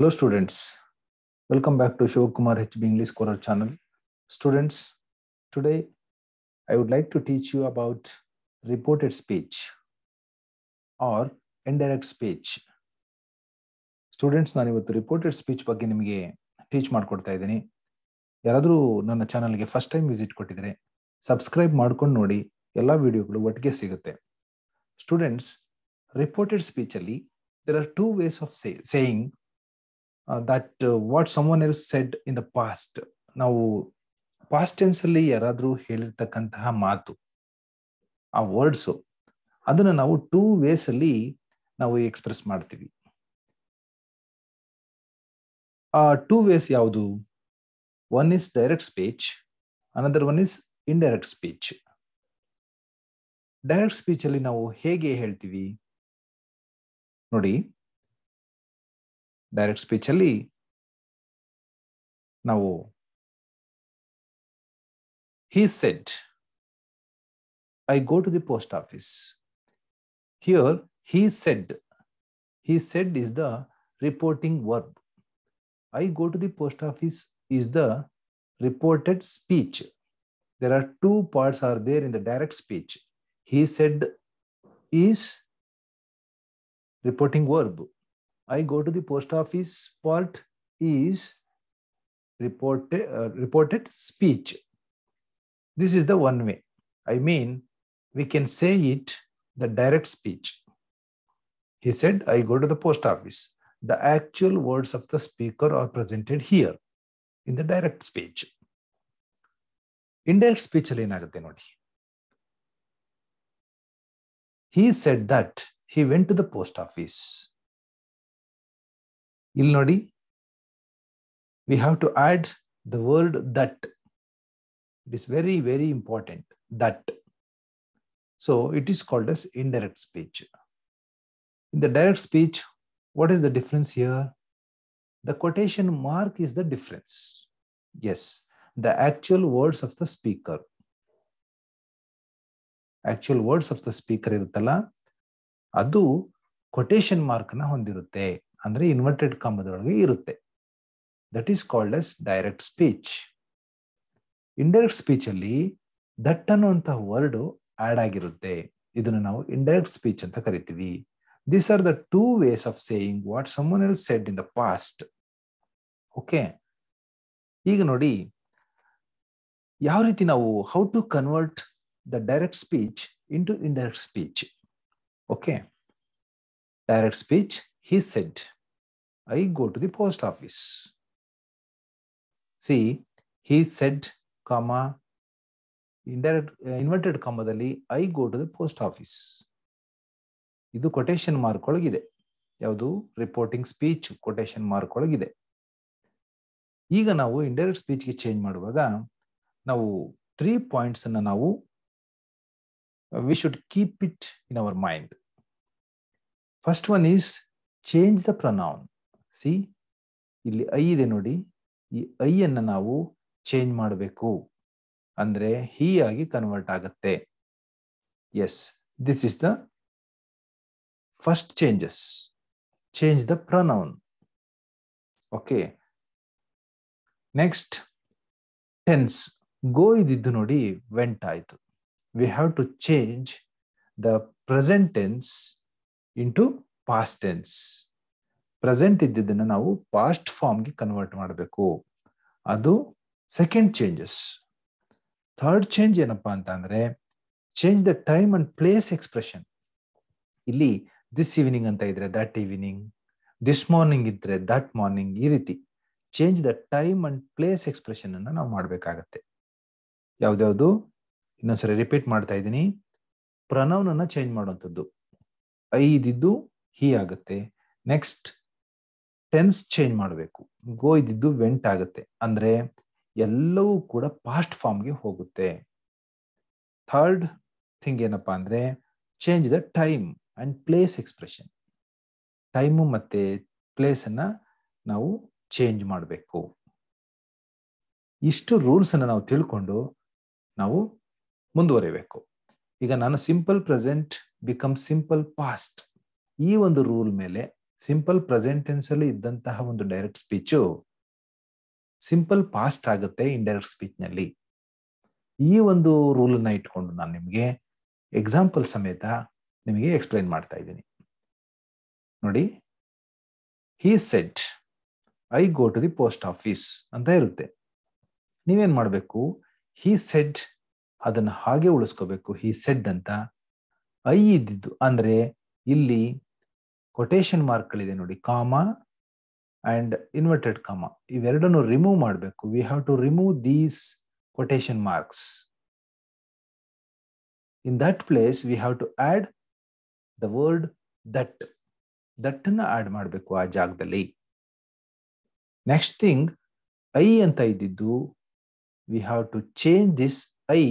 Hello students, welcome back to Shivakumar HB English Corner channel. Students, today I would like to teach you about reported speech or indirect speech. Students, I will reported speech bagge nimge teach maadkodta idini. Yaradru nanna channel ge first time visit kottidre. Subscribe maadkon nodi ella video gulu vatke sigutte. Students, reported speech alli there are two ways of say, saying that what someone else said in the past ನಾವು past tense ಅಲ್ಲಿ ಯಾರಾದರೂ ಹೇಳಿರ್ತಕ್ಕಂತಹ ಮಾತು ಆ words ಅದನ್ನು ನಾವು two ವೇಸಲ್ಲಿ ನಾವು express ಮಾಡ್ತೀವಿ ಆ ಟೂ ವೇಸ್ ಯಾವುದು one is direct speech another one is indirect speech direct ಸ್ಪೀಚಲ್ಲಿ ನಾವು ಹೇಗೆ ಹೇಳ್ತೀವಿ ನೋಡಿ Direct ಸ್ಪೀಚಲ್ಲಿ ನಾವು he said, I go to the post office. Here, he said, he said is the reporting verb. I go to the post office is the reported speech. There are two parts are there in the direct speech. He said is reporting verb. I go to the post office part is reported, uh, reported speech. This is the one way. I mean, we can say it the direct speech. He said, I go to the post office. The actual words of the speaker are presented here in the direct speech. Indirect speech ಅಲ್ಲಿ ಏನಾಗುತ್ತೆ ನೋಡಿ He said that he went to ಇಲ್ಲಿ ನೋಡಿ we have to add the word that it is very very important that so it is called as direct speech in the direct speech what is the difference here the quotation mark is the difference as the actual words of the speaker actual words of the speaker ಇರುತ್ತಲ್ಲ ಅದು quotation ಮಾರ್ಕ್ನ ಹೊಂದಿರುತ್ತೆ ಅಂದ್ರೆ inverted ಕಂಬದೊಳಗೆ ಇರುತ್ತೆ that is called as direct speech indirect speech ಅಲ್ಲಿ that ಅನ್ನುವಂತಹ word add ಆಗಿರುತ್ತೆ ಇದನ್ನು ನಾವು ಇಂಡೈರೆಕ್ಟ್ ಸ್ಪೀಚ್ ಅಂತ ಕರಿತೀವಿ these are the two ways of saying what someone else said in the past okay ಈಗ ನೋಡಿ ಯಾವ ರೀತಿ ನಾವು how to convert the direct speech into indirect speech okay direct speech he said I go to the post office see he said comma indirect inverted ಕಾಮದಲ್ಲಿ I go to the post office ಇದು quotation mark ಒಳಗಿದೆ ಯಾವುದು reporting speech quotation mark ಒಳಗಿದೆ ಈಗ ನಾವು indirect ಸ್ಪೀಚ್ಗೆ change ಮಾಡುವಾಗ ನಾವು three points ನಾವು we should keep it in our mind first one is change the pronoun see ಇಲ್ಲಿ ಐ ಇದೆ ನೋಡಿ ಈ ಐ ಅನ್ನ ನಾವು ಚೇಂಜ್ ಮಾಡಬೇಕು ಅಂದ್ರೆ ಹೀ ಆಗಿ ಕನ್ವರ್ಟ್ ಆಗುತ್ತೆ as this is the first changes change the pronoun okay next tense go ಇದ್ದಿದ್ದು ನೋಡಿ ವೆಂಟ್ ಆಯಿತು we have to change the present tense into past tense present ಇದ್ದಿದ್ದನ್ನು ನಾವು ಪಾಸ್ಟ್ ಫಾರ್ಮ್ಗೆ ಕನ್ವರ್ಟ್ ಮಾಡಬೇಕು ಅದು ಸೆಕೆಂಡ್ ಚೇಂಜಸ್ ಥರ್ಡ್ ಚೇಂಜ್ ಏನಪ್ಪಾ ಅಂತ ಅಂದ್ರೆ change the time and place expression ಇಲ್ಲಿ ದಿಸ್ ಈವ್ನಿಂಗ್ ಅಂತ ಇದ್ರೆ ದಟ್ ಈವ್ನಿಂಗ್ ದಿಸ್ ಮಾರ್ನಿಂಗ್ ಇದ್ರೆ ದಟ್ ಮಾರ್ನಿಂಗ್ ಈ ರೀತಿ change the time and place expression ಅನ್ನ ನಾವು ಮಾಡಬೇಕಾಗತ್ತೆ ಯಾವ್ದ್ಯಾವ್ದು ಇನ್ನೊಂದ್ಸರಿ ರಿಪೀಟ್ ಮಾಡ್ತಾ ಇದ್ದೀನಿ ಪ್ರನೌನ್ ಅನ್ನು ಚೇಂಜ್ ಮಾಡುವಂಥದ್ದು ಐದಿದ್ದು ಹೀ ಆಗುತ್ತೆ ನೆಕ್ಸ್ಟ್ ಟೆನ್ಸ್ ಚೇಂಜ್ ಮಾಡಬೇಕು ಗೋ ಇದ್ದಿದ್ದು ವೆಂಟ್ ಆಗುತ್ತೆ ಅಂದ್ರೆ ಎಲ್ಲವೂ ಕೂಡ ಪಾಸ್ಟ್ ಫಾರ್ಮ್ಗೆ ಹೋಗುತ್ತೆ ಥರ್ಡ್ ಥಿಂಗ್ ಏನಪ್ಪಾ ಅಂದ್ರೆ change the time and place expression time ಮತ್ತೆ ಪ್ಲೇಸ್ ಅನ್ನ ನಾವು ಚೇಂಜ್ ಮಾಡಬೇಕು ಇಷ್ಟು ರೂಲ್ಸ್ ಅನ್ನ ನಾವು ತಿಳ್ಕೊಂಡು ನಾವು ಮುಂದುವರಿಬೇಕು ಈಗ ನಾನು simple present become simple past ಈ ಒಂದು ರೂಲ್ ಮೇಲೆ ಸಿಂಪಲ್ ಪ್ರೆಸೆಂಟ್ ಟೆನ್ಸ್ ಅಲ್ಲಿ ಇದ್ದಂತಹ ಒಂದು ಡೈರೆಕ್ಟ್ ಸ್ಪೀಚು ಸಿಂಪಲ್ ಪಾಸ್ಟ್ ಆಗುತ್ತೆ ಇಂಡೈರೆಕ್ಟ್ ಸ್ಪೀಚ್ನಲ್ಲಿ ಈ ಒಂದು ರೂಲನ್ನ ಇಟ್ಕೊಂಡು ನಾನು ನಿಮಗೆ ಎಕ್ಸಾಂಪಲ್ ಸಮೇತ ನಿಮಗೆ ಎಕ್ಸ್ಪ್ಲೈನ್ ಮಾಡ್ತಾ ಇದ್ದೀನಿ ನೋಡಿ he said I go to the post office ಅಂತ ಇರುತ್ತೆ ನೀವೇನ್ ಮಾಡಬೇಕು ಹೀ ಸೆಡ್ ಅದನ್ನು ಹಾಗೆ ಉಳಿಸ್ಕೋಬೇಕು ಹೀ ಸೆಡ್ ಅಂತ ಐ ಇದ್ದಿದ್ದು ಅಂದ್ರೆ ಇಲ್ಲಿ ಕೊಟೇಶನ್ ಮಾರ್ಕ್ಗಳಿದೆ ನೋಡಿ ಕಾಮ ಅಂಡ್ ಇನ್ವರ್ಟೆಡ್ ಕಾಮ ಇವೆರಡನ್ನು ರಿಮೂವ್ ಮಾಡಬೇಕು we have to remove these quotation marks in that place we have to add the word that ದಟ್ಟನ್ನು ಆ್ಯಡ್ ಮಾಡಬೇಕು ಆ ಜಾಗದಲ್ಲಿ ನೆಕ್ಸ್ಟ್ ಥಿಂಗ್ ಐ ಅಂತ ಇದ್ದಿದ್ದು we have to change this I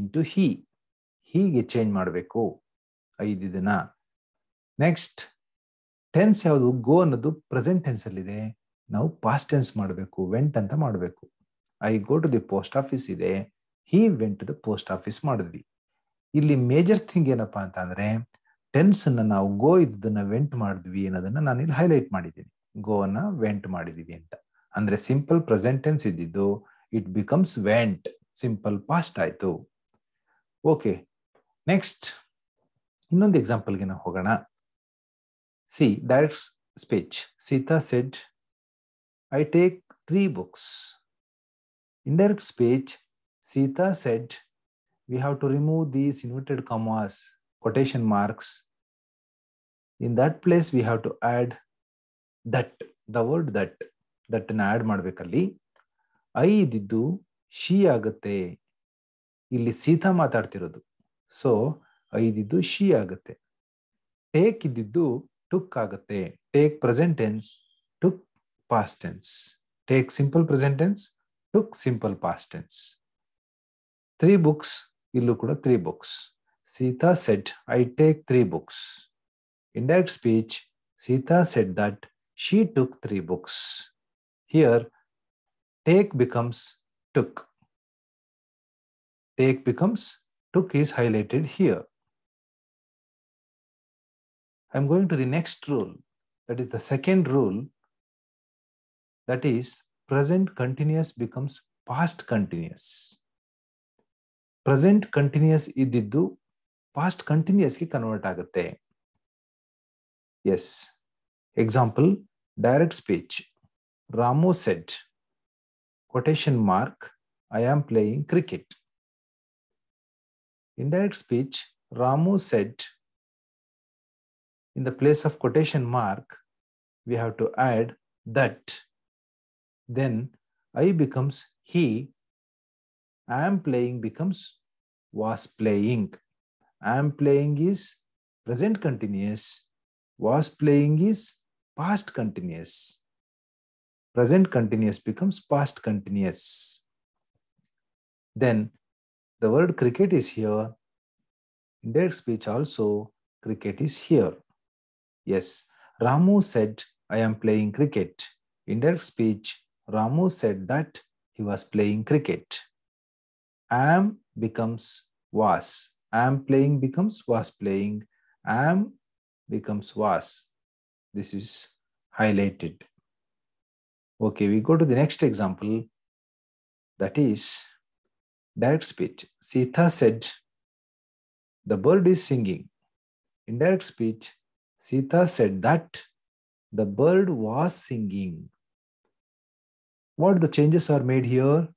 into he ಹೀಗೆ change ಮಾಡಬೇಕು ಐದಿದನ್ನ next tense ಯಾವುದು ಗೋ ಅನ್ನೋದು ಪ್ರೆಸೆಂಟ್ ಟೆನ್ಸ್ ಅಲ್ಲಿ ಇದೆ ನಾವು ಪಾಸ್ಟ್ ಟೆನ್ಸ್ ಮಾಡಬೇಕು ವೆಂಟ್ ಅಂತ ಮಾಡಬೇಕು I go to the post office ಇದೆ he went to the post office ಮಾಡಿದ್ವಿ ಇಲ್ಲಿ ಮೇಜರ್ ಥಿಂಗ್ ಏನಪ್ಪಾ ಅಂತ ಅಂದ್ರೆ ಟೆನ್ಸ್ ಅನ್ನ ನಾವು ಗೋ ಇದ್ದನ್ನ ವೆಂಟ್ ಮಾಡಿದ್ವಿ ಅನ್ನೋದನ್ನ ನಾನು ಇಲ್ಲಿ ಹೈಲೈಟ್ ಮಾಡಿದ್ದೀನಿ ಗೋ ಅನ್ನ ವೆಂಟ್ ಮಾಡಿದೀವಿ ಅಂತ ಅಂದ್ರೆ ಸಿಂಪಲ್ ಪ್ರೆಸೆಂಟ್ ಟೆನ್ಸ್ ಇದ್ದಿದ್ದು it becomes went simple past ಆಯ್ತು ಓಕೆ ನೆಕ್ಸ್ಟ್ ಇನ್ನೊಂದು ಎಕ್ಸಾಂಪಲ್ಗೆ ನಾವು ಹೋಗೋಣ See, direct speech. Sita said, I take three books. In speech, Sita said, we have to remove these inverted commas, quotation marks. In that place, we have to add that, the word that, That ದಟ್ಟನ್ನು add ಮಾಡಬೇಕಲ್ಲಿ I ಇದ್ದಿದ್ದು she ಆಗುತ್ತೆ ಇಲ್ಲಿ ಸೀತಾ ಮಾತಾಡ್ತಿರೋದು so ಐದಿದ್ದು she ಆಗುತ್ತೆ take ಇದ್ದಿದ್ದು took agate, take present tense, took past tense. Take simple present tense, took simple past tense. Three books, illukuda three books. Sita said, I take three books. In that speech, Sita said that she took three books. Here, take becomes took. Take becomes took is highlighted here. I'm going to the next rule, that is the second rule, that is present continuous becomes past continuous. Present continuous ididu, past continuous ki convert agate. Yes. Example, direct speech. Ramo said, quotation mark, I am playing cricket. Indirect speech, Ramu said, in the place of quotation mark, we have to add that. Then I becomes he, I am playing becomes was playing. I am playing is present continuous, was playing is past continuous. Present continuous becomes past continuous. Then the word cricket is here, In indirect speech also cricket is here. Yes, Ramu said, I am playing cricket. In direct speech, Ramu said that he was playing cricket. Am becomes was. Am playing becomes was playing. Am becomes was. This is highlighted. Okay, we go to the next example. That is direct speech. Sita said, The bird is singing. In direct speech, Sita said that the bird was singing. What the changes are made here?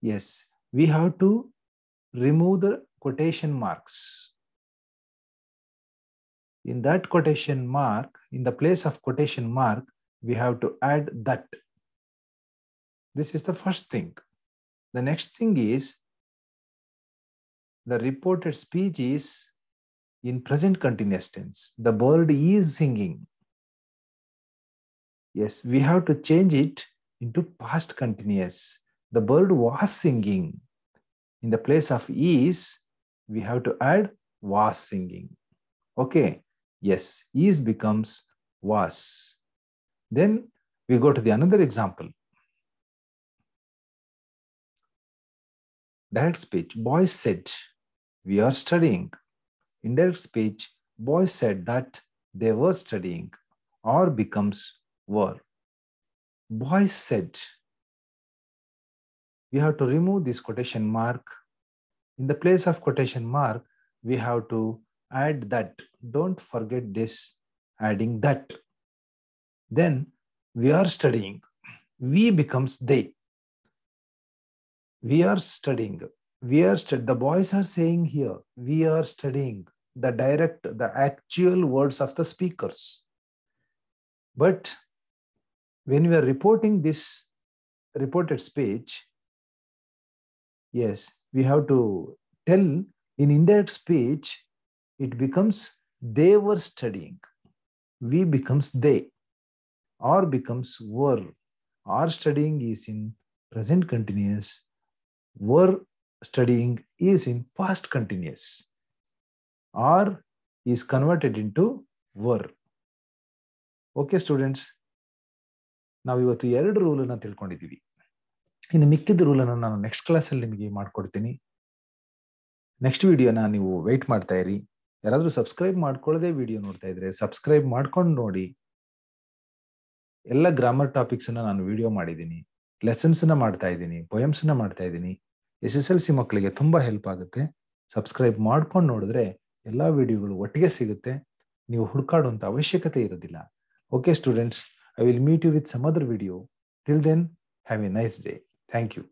Yes, we have to remove the quotation marks. In that quotation mark, in the place of quotation mark, we have to add that. This is the first thing. The next thing is the reported speech is in present continuous tense. The bird is singing. Yes, we have to change it into past continuous. The bird was singing. In the place of is, we have to add was singing. Okay, yes, is becomes was. Then we go to the another example. Direct speech. Boys said, we are studying. In their speech, boys said that they were studying or becomes were. Boys said, we have to remove this quotation mark. In the place of quotation mark, we have to add that. Don't forget this, adding that. Then we are studying. We becomes they. We are studying. We are stud the boys are saying here, we are studying the direct, the actual words of the speakers. But when we are reporting this reported speech, yes, we have to tell in indirect speech, it becomes they were studying. We becomes they, or becomes were. Are studying is in present continuous, were studying is in past continuous. Are is converted into were okay students ನಾವು ಇವತ್ತು ಎರಡು ರೂಲನ್ನು ತಿಳ್ಕೊಂಡಿದ್ದೀವಿ ಇನ್ನು ಮಿಕ್ಕಿದ ರೂಲನ್ನು ನಾನು next ಕ್ಲಾಸಲ್ಲಿ ನಿಮಗೆ ಮಾಡ್ಕೊಡ್ತೀನಿ next ವಿಡಿಯೋನ ನೀವು ವೆಯ್ಟ್ ಮಾಡ್ತಾ ಇರಿ ಯಾರಾದರೂ ಸಬ್ಸ್ಕ್ರೈಬ್ ಮಾಡ್ಕೊಳ್ಳದೆ ವಿಡಿಯೋ ನೋಡ್ತಾ ಇದ್ರೆ ಸಬ್ಸ್ಕ್ರೈಬ್ ಮಾಡ್ಕೊಂಡು ನೋಡಿ ಎಲ್ಲ ಗ್ರಾಮರ್ ಟಾಪಿಕ್ಸನ್ನು ನಾನು ವಿಡಿಯೋ ಮಾಡಿದ್ದೀನಿ ಲೆಸನ್ಸನ್ನ ಮಾಡ್ತಾ ಇದ್ದೀನಿ ಪೊಯಮ್ಸನ್ನ ಮಾಡ್ತಾ ಇದ್ದೀನಿ ಎಸ್ ಎಸ್ ಎಲ್ ಸಿ ಮಕ್ಕಳಿಗೆ ತುಂಬ ಹೆಲ್ಪ್ ಆಗುತ್ತೆ ಸಬ್ಸ್ಕ್ರೈಬ್ ಮಾಡ್ಕೊಂಡು ನೋಡಿದ್ರೆ ಎಲ್ಲ ವಿಡಿಯೋಗಳು ಒಟ್ಟಿಗೆ ಸಿಗುತ್ತೆ ನೀವು ಹುಡುಕಾಡುವಂಥ ಅವಶ್ಯಕತೆ ಇರೋದಿಲ್ಲ okay students I will meet you with some other video till then have a nice day thank you